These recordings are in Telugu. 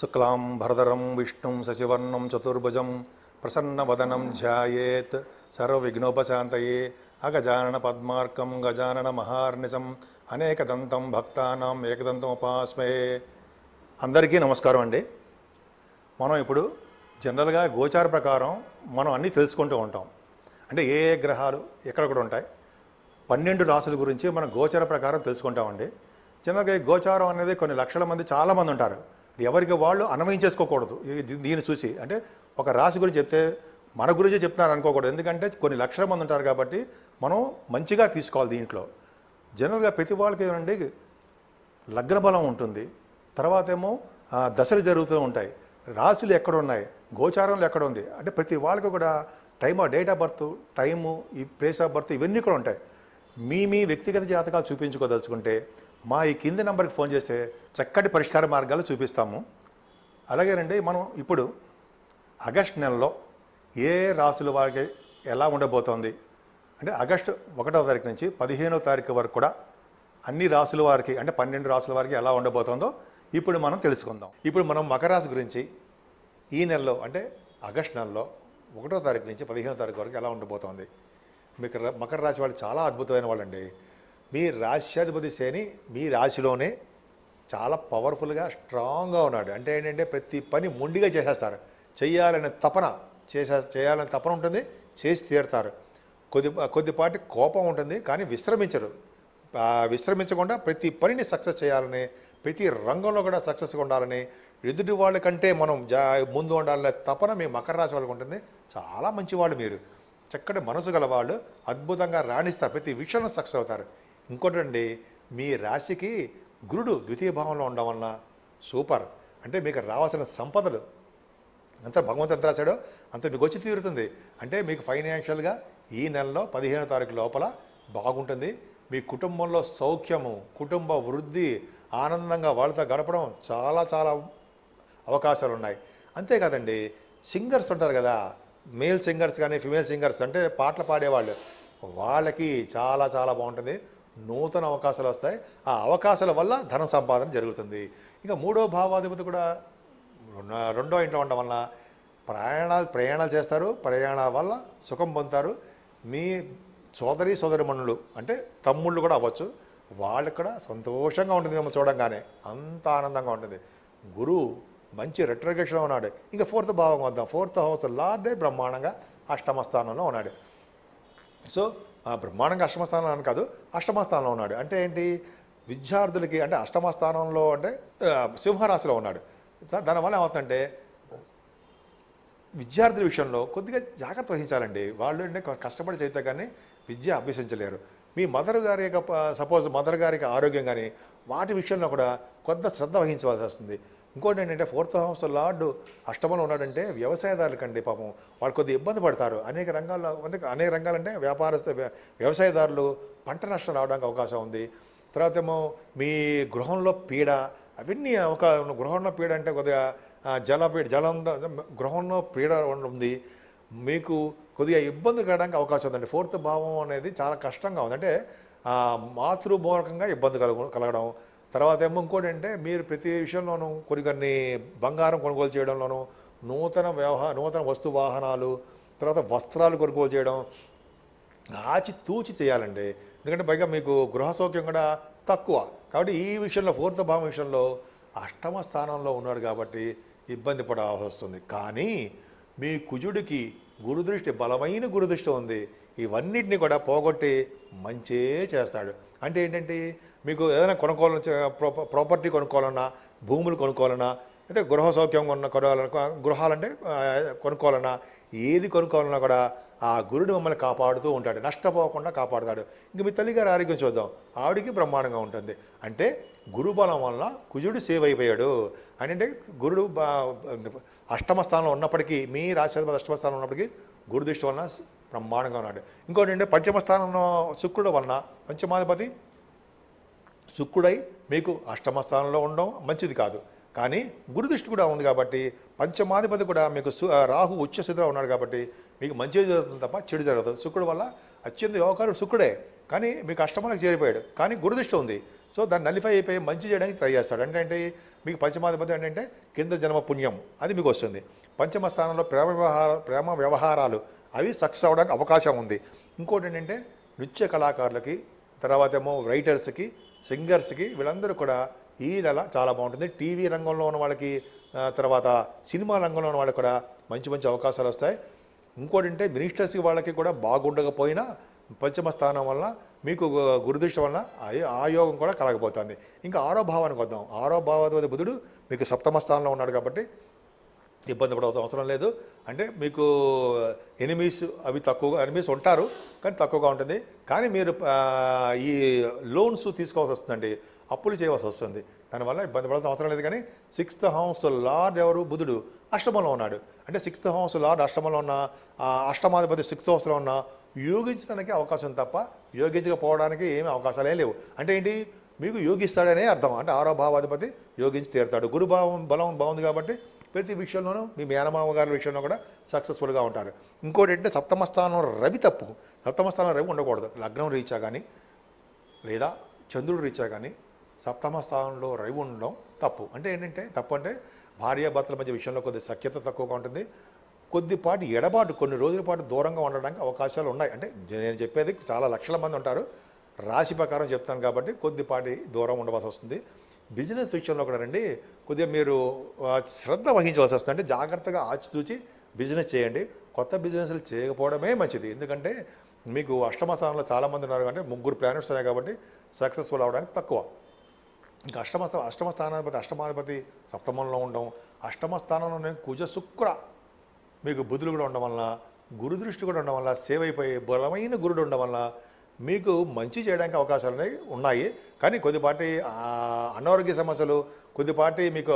శుక్లాం భరదరం విష్ణుం శశివర్ణం చతుర్భుజం ప్రసన్నవదనం ధ్యాయేత్ సర్వవిఘ్నోపశాంతయే అగజానన పద్మార్కం గజానన మహార్నిజం అనేకదంతం భక్తానం ఏకదంతం ఉపాస్మే అందరికీ నమస్కారం అండి మనం ఇప్పుడు జనరల్గా గోచార ప్రకారం మనం అన్నీ తెలుసుకుంటూ ఉంటాం అంటే ఏ ఏ గ్రహాలు ఎక్కడెక్కడ ఉంటాయి పన్నెండు రాసుల గురించి మనం గోచార ప్రకారం తెలుసుకుంటామండి జనరల్గా గోచారం అనేది కొన్ని లక్షల మంది చాలామంది ఉంటారు ఎవరికి వాళ్ళు అన్వయం చేసుకోకూడదు దీన్ని చూసి అంటే ఒక రాశి గురించి చెప్తే మన గురించి చెప్తున్నారు అనుకోకూడదు ఎందుకంటే కొన్ని లక్షల మంది ఉంటారు కాబట్టి మనం మంచిగా తీసుకోవాలి దీంట్లో జనరల్గా ప్రతి వాళ్ళకి ఏమండి లగ్న బలం ఉంటుంది తర్వాత ఏమో దశలు జరుగుతూ ఉంటాయి రాశులు ఎక్కడ ఉన్నాయి గోచారంలో ఎక్కడ ఉంది అంటే ప్రతి వాళ్ళకి కూడా time date of birth time ఈ ప్లేస్ ఆఫ్ బర్త్ ఇవన్నీ కూడా ఉంటాయి మీ మీ వ్యక్తిగత జాతకాలు చూపించుకోదలుచుకుంటే మా ఈ కింది నెంబర్కి ఫోన్ చేస్తే చక్కటి పరిష్కార మార్గాలు చూపిస్తాము అలాగేనండి మనం ఇప్పుడు ఆగస్ట్ నెలలో ఏ రాసుల వారికి ఎలా ఉండబోతోంది అంటే ఆగస్టు ఒకటో తారీఖు నుంచి పదిహేనో తారీఖు వరకు కూడా అన్ని రాసుల వారికి అంటే పన్నెండు రాసుల వారికి ఎలా ఉండబోతోందో ఇప్పుడు మనం తెలుసుకుందాం ఇప్పుడు మనం మకర రాశి గురించి ఈ నెలలో అంటే ఆగస్ట్ నెలలో ఒకటో తారీఖు నుంచి పదిహేనో తారీఖు వరకు ఎలా ఉండబోతోంది మీకు మకర రాశి వాళ్ళు చాలా అద్భుతమైన వాళ్ళండి మీ రాశ్యాధిపతి శని మీ రాశిలోనే చాలా పవర్ఫుల్గా స్ట్రాంగ్గా ఉన్నాడు అంటే ఏంటంటే ప్రతి పని మొండిగా చేసేస్తారు చేయాలనే తపన చేసే చేయాలనే తపన ఉంటుంది చేసి తీరుతారు కొద్ది కొద్దిపాటి కోపం ఉంటుంది కానీ విశ్రమించరు విశ్రమించకుండా ప్రతి పనిని సక్సెస్ చేయాలని ప్రతి రంగంలో కూడా సక్సెస్గా ఉండాలని ఎదుటి వాళ్ళ కంటే మనం జా ముందు ఉండాలనే తపన మీ మకర రాశి వాళ్ళకు ఉంటుంది చాలా మంచివాళ్ళు మీరు చక్కటి మనసు గల వాళ్ళు అద్భుతంగా రాణిస్తారు ప్రతి విషయంలో సక్సెస్ అవుతారు ఇంకోటండి మీ రాశికి గురుడు ద్వితీయ భావంలో ఉండడం వలన సూపర్ అంటే మీకు రావాల్సిన సంపదలు ఎంత భగవంతు ఎంత రాశాడో అంత మీకు వచ్చి తీరుతుంది అంటే మీకు ఫైనాన్షియల్గా ఈ నెలలో పదిహేను తారీఖు లోపల బాగుంటుంది మీ కుటుంబంలో సౌఖ్యము కుటుంబ వృద్ధి ఆనందంగా వాళ్ళతో గడపడం చాలా చాలా అవకాశాలు ఉన్నాయి అంతేకాదండి సింగర్స్ ఉంటారు కదా మేల్ సింగర్స్ కానీ ఫిమేల్ సింగర్స్ అంటే పాటలు పాడేవాళ్ళు వాళ్ళకి చాలా చాలా బాగుంటుంది నూతన అవకాశాలు వస్తాయి ఆ అవకాశాల వల్ల ధన సంపాదన జరుగుతుంది ఇంకా మూడో భావాధిపతి కూడా రెండో ఇంట్లో ఉండడం వల్ల ప్రయాణాలు ప్రయాణాలు చేస్తారు ప్రయాణాల వల్ల సుఖం పొందుతారు మీ సోదరి సోదరిమణులు అంటే తమ్ముళ్ళు కూడా అవ్వచ్చు వాళ్ళు కూడా సంతోషంగా ఉంటుంది మిమ్మల్ని చూడంగానే అంత ఆనందంగా ఉంటుంది గురువు మంచి రెట్రగేషన్లో ఉన్నాడు ఇంకా ఫోర్త్ భావం వద్దాం ఫోర్త్ హౌస్ లార్డే బ్రహ్మాండంగా అష్టమ స్థానంలో ఉన్నాడు సో బ్రహ్మాండంగా అష్టమ స్థానంలో అని కాదు అష్టమ స్థానంలో ఉన్నాడు అంటే ఏంటి విద్యార్థులకి అంటే అష్టమ స్థానంలో అంటే సింహరాశిలో ఉన్నాడు దానివల్ల ఏమవుతుందంటే విద్యార్థుల విషయంలో కొద్దిగా జాగ్రత్త వహించాలండి వాళ్ళు అంటే కష్టపడి చేస్తే కానీ విద్య అభ్యసించలేరు మీ మదర్ గారి యొక్క సపోజ్ మదర్ గారికి ఆరోగ్యం కానీ వాటి విషయంలో కూడా కొంత శ్రద్ధ వహించవలసి వస్తుంది ఇంకోటి ఏంటంటే ఫోర్త్ హౌస్ లార్డ్ అష్టమంలో ఉన్నాడంటే అండి పాపం వాళ్ళు కొద్దిగా ఇబ్బంది పడతారు అనేక రంగాల్లో అనేక రంగాలంటే వ్యాపారస్తు వ్యవసాయదారులు పంట నష్టం రావడానికి అవకాశం ఉంది తర్వాత ఏమో మీ గృహంలో పీడ అవన్నీ ఒక గృహంలో పీడ అంటే కొద్దిగా జలపీడ జలం గృహంలో పీడ ఉంది మీకు కొద్దిగా ఇబ్బంది కలగడానికి అవకాశం ఉందండి ఫోర్త్ భావం అనేది చాలా కష్టంగా ఉంది అంటే మాతృమూలకంగా ఇబ్బంది కలగడం తర్వాత ఏమో ఇంకోటి అంటే మీరు ప్రతి విషయంలోనూ కొన్ని కొన్ని బంగారం కొనుగోలు చేయడంలోనూ నూతన వ్యవహార నూతన వస్తు వాహనాలు తర్వాత వస్త్రాలు కొనుగోలు చేయడం ఆచితూచి చేయాలండి ఎందుకంటే పైగా మీకు గృహ సౌఖ్యం కూడా తక్కువ కాబట్టి ఈ విషయంలో ఫోర్త్ భావం విషయంలో అష్టమ స్థానంలో ఉన్నాడు కాబట్టి ఇబ్బంది పడాల్సి వస్తుంది కానీ మీ కుజుడికి గురుదృష్టి బలమైన గురుదృష్టి ఉంది ఇవన్నిటిని కూడా పోగొట్టి మంచే చేస్తాడు అంటే ఏంటంటే మీకు ఏదైనా కొనుక్కోవాలన్నా ప్రాపర్టీ కొనుక్కోవాలన్నా భూములు కొనుక్కోవాలన్నా అయితే గృహ సౌఖ్యం ఉన్న కొనాలన్నా గృహాలంటే కొనుక్కోవాలన్నా ఏది కొనుక్కోవాలన్నా కూడా ఆ గురుడు మమ్మల్ని కాపాడుతూ ఉంటాడు నష్టపోకుండా కాపాడుతాడు ఇంక మీ తల్లిగారి ఆరోగ్యం చూద్దాం ఆవిడికి బ్రహ్మాండంగా ఉంటుంది అంటే గురుబలం వల్ల కుజుడు సేవ్ అయిపోయాడు అంటే గురుడు అష్టమ స్థానంలో ఉన్నప్పటికీ మీ రాశి అష్టమ స్థానంలో ఉన్నప్పటికీ గురుదృష్టి వలన బ్రహ్మాండంగా ఉన్నాడు ఇంకోటి అంటే పంచమ స్థానంలో శుక్రుడు వలన పంచమాధిపతి శుక్రుడై మీకు అష్టమ స్థానంలో ఉండడం మంచిది కాదు కానీ గురుదృష్టి కూడా ఉంది కాబట్టి పంచమాధిపతి కూడా మీకు రాహు ఉచ్చ స్థితిలో ఉన్నాడు కాబట్టి మీకు మంచి జరుగుతుంది తప్ప చెడు జరగదు శుక్రుడు వల్ల అత్యంత యోగకారుడు శుక్రుడే కానీ మీకు అష్టమాలకు చేరిపోయాడు కానీ గురుదృష్టి ఉంది సో దాన్ని నలిఫై అయిపోయి మంచి చేయడానికి ట్రై చేస్తాడు అంటే మీకు పంచమాధిపతి ఏంటంటే కింద జన్మ పుణ్యం అది మీకు వస్తుంది పంచమ స్థానంలో ప్రేమ వ్యవహార ప్రేమ వ్యవహారాలు అవి సక్సెస్ అవ్వడానికి అవకాశం ఉంది ఇంకోటి ఏంటంటే నృత్య కళాకారులకి తర్వాత ఏమో రైటర్స్కి సింగర్స్కి వీళ్ళందరూ కూడా ఈ నెల చాలా బాగుంటుంది టీవీ రంగంలో ఉన్న వాళ్ళకి తర్వాత సినిమా రంగంలో ఉన్న వాళ్ళకి కూడా మంచి మంచి అవకాశాలు వస్తాయి ఇంకోటి అంటే మినిస్టర్స్కి వాళ్ళకి కూడా బాగుండకపోయినా పంచమ స్థానం వల్ల మీకు గురుదృష్టి వలన ఆయోగం కూడా కలగబోతుంది ఇంకా ఆరో భావానికి వద్దాం ఆరో భావాధిపతి బుధుడు మీకు సప్తమ స్థానంలో ఉన్నాడు కాబట్టి ఇబ్బంది పడవలసిన అవసరం లేదు అంటే మీకు ఎనిమీస్ అవి తక్కువగా ఎనిమీస్ ఉంటారు కానీ తక్కువగా ఉంటుంది కానీ మీరు ఈ లోన్స్ తీసుకోవాల్సి వస్తుందండి అప్పులు చేయవలసి వస్తుంది దానివల్ల ఇబ్బంది పడాల్సిన అవసరం లేదు కానీ సిక్స్త్ హౌస్ లార్డ్ ఎవరు బుధుడు అష్టమంలో ఉన్నాడు అంటే సిక్స్త్ హౌస్ లార్డ్ అష్టమంలో ఉన్న అష్టమాధిపతి సిక్స్త్ హౌస్లో ఉన్న యోగించడానికి అవకాశం తప్ప యోగించకపోవడానికి ఏమి అవకాశాలే లేవు అంటే ఏంటి మీకు యోగిస్తాడనే అర్థం అంటే ఆరో భావాధిపతి యోగించి తీరుతాడు గురుభావం బలం బాగుంది కాబట్టి ప్రతి విషయంలోనూ మీ మేనమామ గారి విషయంలో కూడా సక్సెస్ఫుల్గా ఉంటారు ఇంకోటి ఏంటంటే సప్తమ స్థానం రవి తప్పు సప్తమ స్థానం రవి ఉండకూడదు లగ్నం రీచా కానీ లేదా చంద్రుడు రీచా కానీ సప్తమ స్థానంలో రవి ఉండడం తప్పు అంటే ఏంటంటే తప్పు అంటే భార్యాభర్తల మధ్య విషయంలో కొద్ది సఖ్యత తక్కువగా ఉంటుంది కొద్దిపాటి ఎడబాటు కొన్ని రోజుల పాటు దూరంగా ఉండడానికి అవకాశాలు ఉన్నాయి అంటే నేను చెప్పేది చాలా లక్షల మంది ఉంటారు రాశి ప్రకారం చెప్తాను కాబట్టి కొద్దిపాటి దూరం ఉండవలసి వస్తుంది బిజినెస్ విషయంలో కూడా రండి కొద్దిగా మీరు శ్రద్ధ వహించవలసి వస్తుంది అంటే జాగ్రత్తగా చూచి బిజినెస్ చేయండి కొత్త బిజినెస్లు చేయకపోవడమే మంచిది ఎందుకంటే మీకు అష్టమ స్థానంలో చాలామంది ఉన్నారు అంటే ముగ్గురు ప్లానెట్స్ ఉన్నాయి కాబట్టి సక్సెస్ఫుల్ అవడానికి తక్కువ ఇంకా అష్టమ అష్టమ స్థానాధిపతి అష్టమాధిపతి సప్తమంలో ఉండడం అష్టమ స్థానంలోనే కుజ శుక్ర మీకు బుధులు కూడా ఉండడం వల్ల గురుదృష్టి కూడా ఉండడం వల్ల సేవ్ బలమైన గురుడు ఉండడం వల్ల మీకు మంచి చేయడానికి అవకాశాలు అనేవి ఉన్నాయి కానీ కొద్దిపాటి అనారోగ్య సమస్యలు కొద్దిపాటి మీకు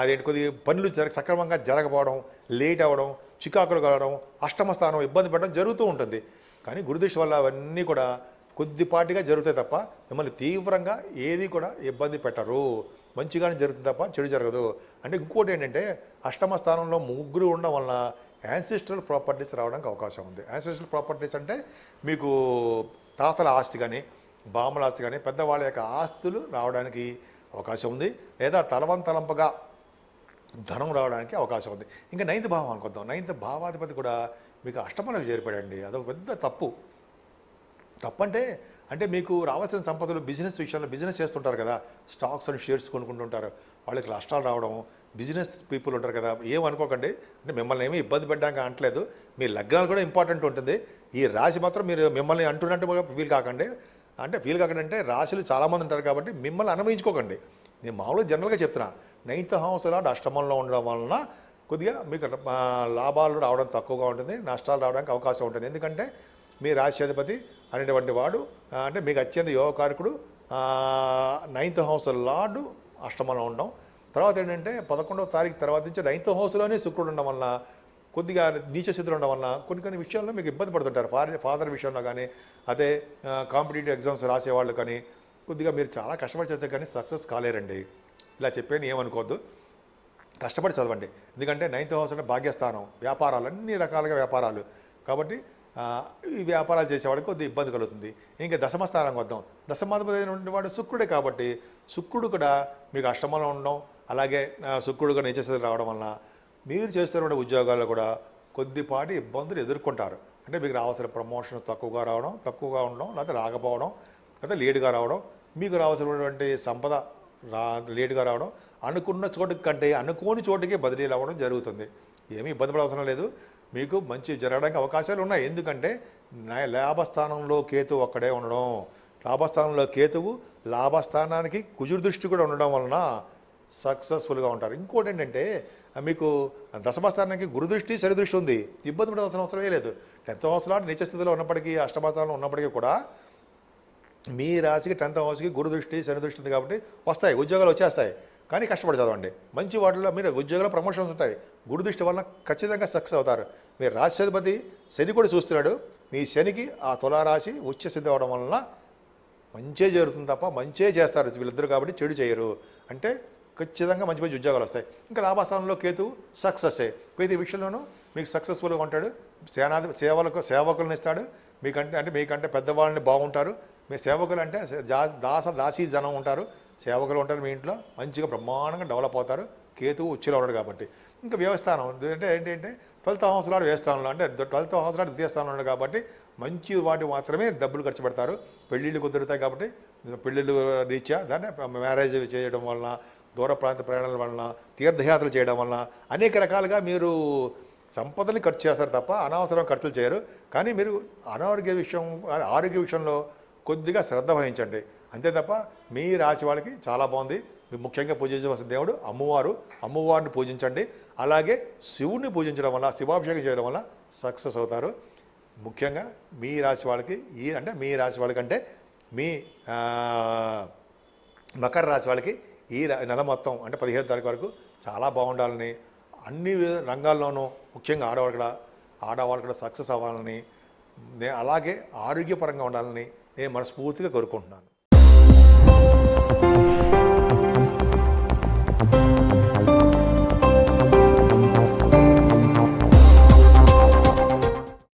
అదేంటి కొద్ది పనులు జరగ సక్రమంగా జరగకపోవడం లేట్ అవ్వడం చికాకులు కలవడం అష్టమ స్థానం ఇబ్బంది పడడం జరుగుతూ ఉంటుంది కానీ గురుదృష్టి వల్ల అవన్నీ కూడా కొద్దిపాటిగా జరుగుతాయి తప్ప మిమ్మల్ని తీవ్రంగా ఏది కూడా ఇబ్బంది పెట్టరు మంచిగానే జరుగుతుంది తప్ప చెడు జరగదు అంటే ఇంకోటి ఏంటంటే అష్టమ స్థానంలో ముగ్గురు ఉండడం వలన యాన్సిస్ట్రల్ ప్రాపర్టీస్ రావడానికి అవకాశం ఉంది యాన్సిస్ట్రల్ ప్రాపర్టీస్ అంటే మీకు తాతల ఆస్తి కానీ బామల ఆస్తి కానీ పెద్దవాళ్ళ యొక్క ఆస్తులు రావడానికి అవకాశం ఉంది లేదా తలవంతలంపగా ధనం రావడానికి అవకాశం ఉంది ఇంకా నైన్త్ భావం అనుకుందాం నైన్త్ భావాధిపతి కూడా మీకు అష్టమలకు చేరిపడండి అదొక పెద్ద తప్పు తప్పంటే అంటే మీకు రావాల్సిన సంపదలు బిజినెస్ విషయంలో బిజినెస్ చేస్తుంటారు కదా స్టాక్స్ అని షేర్స్ కొనుక్కుంటుంటారు వాళ్ళకి నష్టాలు రావడం బిజినెస్ పీపుల్ ఉంటారు కదా ఏమనుకోకండి అంటే మిమ్మల్ని ఏమీ ఇబ్బంది పెట్టడానికి అంటలేదు మీ లగ్నాలు కూడా ఇంపార్టెంట్ ఉంటుంది ఈ రాశి మాత్రం మీరు మిమ్మల్ని అంటున్నట్టు ఫీల్ కాకండి అంటే ఫీల్ కాకండి అంటే రాశులు చాలామంది ఉంటారు కాబట్టి మిమ్మల్ని అనుభవించుకోకండి నేను మామూలుగా జనరల్గా చెప్తున్నా నైన్త్ హౌస్ లాంటి అష్టమంలో ఉండడం వలన కొద్దిగా మీకు లాభాలు రావడం తక్కువగా ఉంటుంది నష్టాలు రావడానికి అవకాశం ఉంటుంది ఎందుకంటే మీ రాశ్యాధిపతి అనేటువంటి వాడు అంటే మీకు అత్యంత యోగకారకుడు నైన్త్ హౌస్ లార్డు అష్టమలో ఉండడం తర్వాత ఏంటంటే పదకొండవ తారీఖు తర్వాత నుంచి నైన్త్ హౌస్లోనే శుక్రుడు ఉండడం వలన కొద్దిగా నీచ ఉండడం వల్ల కొన్ని కొన్ని విషయాల్లో మీకు ఇబ్బంది పడుతుంటారు ఫాదర్ ఫాదర్ విషయంలో కానీ అదే కాంపిటేటివ్ ఎగ్జామ్స్ రాసేవాళ్ళు కానీ కొద్దిగా మీరు చాలా కష్టపడి చదివితే కానీ సక్సెస్ కాలేరండి ఇలా చెప్పాను ఏమనుకోవద్దు కష్టపడి చదవండి ఎందుకంటే నైన్త్ హౌస్ అంటే భాగ్యస్థానం వ్యాపారాలు అన్ని రకాలుగా వ్యాపారాలు కాబట్టి ఈ వ్యాపారాలు చేసేవాడికి కొద్ది ఇబ్బంది కలుగుతుంది ఇంకా దశమ వద్దాం దశమాధిపతి వాడు శుక్రుడే కాబట్టి శుక్రుడు కూడా మీకు అష్టమంలో ఉండడం అలాగే శుక్రుడు కూడా నిత్యస్థితి రావడం వలన మీరు చేస్తున్న ఉద్యోగాల్లో కూడా కొద్దిపాటి ఇబ్బందులు ఎదుర్కొంటారు అంటే మీకు రావాల్సిన ప్రమోషన్ తక్కువగా రావడం తక్కువగా ఉండడం లేకపోతే రాకపోవడం లేకపోతే లేటుగా రావడం మీకు రావాల్సినటువంటి సంపద రా లేటుగా రావడం అనుకున్న చోటు కంటే అనుకోని చోటుకి బదిలీలు అవ్వడం జరుగుతుంది ఏమీ ఇబ్బంది పడవసరం లేదు మీకు మంచి జరగడానికి అవకాశాలు ఉన్నాయి ఎందుకంటే లాభస్థానంలో కేతు ఒక్కడే ఉండడం లాభస్థానంలో కేతువు లాభస్థానానికి కుజుడు దృష్టి కూడా ఉండడం వలన సక్సెస్ఫుల్గా ఉంటారు ఇంకోటి ఏంటంటే మీకు దశమస్థానానికి గురుదృష్టి దృష్టి ఉంది ఇబ్బంది పడవలసిన అవసరం లేదు టెన్త్ హౌస్లో నిత్య స్థితిలో ఉన్నప్పటికీ అష్టమస్థానంలో ఉన్నప్పటికీ కూడా మీ రాశికి టెన్త్ హౌస్కి గురుదృష్టి దృష్టి ఉంది కాబట్టి వస్తాయి ఉద్యోగాలు వచ్చేస్తాయి కానీ కష్టపడి చదవండి మంచి వాటిలో మీరు ఉద్యోగంలో ప్రమోషన్స్ ఉంటాయి గురు దృష్టి వలన ఖచ్చితంగా సక్సెస్ అవుతారు మీరు రాష్ట్రాధిపతి శని కూడా చూస్తున్నాడు మీ శనికి ఆ తులారాశి ఉచ్చ సిద్ధి అవడం వలన మంచే జరుగుతుంది తప్ప మంచే చేస్తారు వీళ్ళిద్దరు కాబట్టి చెడు చేయరు అంటే ఖచ్చితంగా మంచి మంచి ఉద్యోగాలు వస్తాయి ఇంకా లాభస్థానంలో కేతు సక్సెస్ ప్రతి విషయంలోనూ మీకు సక్సెస్ఫుల్గా ఉంటాడు సేనాది సేవలకు సేవకులను ఇస్తాడు మీకంటే అంటే మీకంటే పెద్దవాళ్ళని బాగుంటారు మీ సేవకులు అంటే దాస దాసీ జనం ఉంటారు సేవకులు ఉంటారు మీ ఇంట్లో మంచిగా బ్రహ్మాండంగా డెవలప్ అవుతారు కేతువు ఉచ్చులో ఉన్నాడు కాబట్టి ఇంకా వ్యవస్థానం అంటే ఏంటంటే ట్వెల్త్ హౌస్ లాడు వ్యవస్థానంలో అంటే ట్వెల్త్ హౌస్ లాడు ద్వితీయ స్థానంలో ఉన్నాడు కాబట్టి మంచి వాటి మాత్రమే డబ్బులు ఖర్చు పెడతారు పెళ్ళిళ్ళు కుదురుతాయి కాబట్టి పెళ్ళిళ్ళు రీత్యా దాన్ని మ్యారేజ్ చేయడం వలన దూర ప్రాంత ప్రయాణాల వలన తీర్థయాత్రలు చేయడం వలన అనేక రకాలుగా మీరు సంపదని ఖర్చు చేస్తారు తప్ప అనవసరం ఖర్చులు చేయరు కానీ మీరు అనారోగ్య విషయం ఆరోగ్య విషయంలో కొద్దిగా శ్రద్ధ వహించండి అంతే తప్ప మీ రాశి వాళ్ళకి చాలా బాగుంది ముఖ్యంగా పూజించవలసిన దేవుడు అమ్మవారు అమ్మవారిని పూజించండి అలాగే శివుణ్ణి పూజించడం వల్ల శివాభిషేకం చేయడం వల్ల సక్సెస్ అవుతారు ముఖ్యంగా మీ రాశి వాళ్ళకి ఈ అంటే మీ రాశి వాళ్ళకంటే మీ మకర రాశి వాళ్ళకి ఈ నెల మొత్తం అంటే పదిహేను తారీఖు వరకు చాలా బాగుండాలని అన్ని రంగాల్లోనూ ముఖ్యంగా ఆడవాళ్ళు కూడా ఆడవాళ్ళు కూడా సక్సెస్ అవ్వాలని అలాగే ఆరోగ్యపరంగా ఉండాలని నేను మనస్ఫూర్తిగా కోరుకుంటున్నాను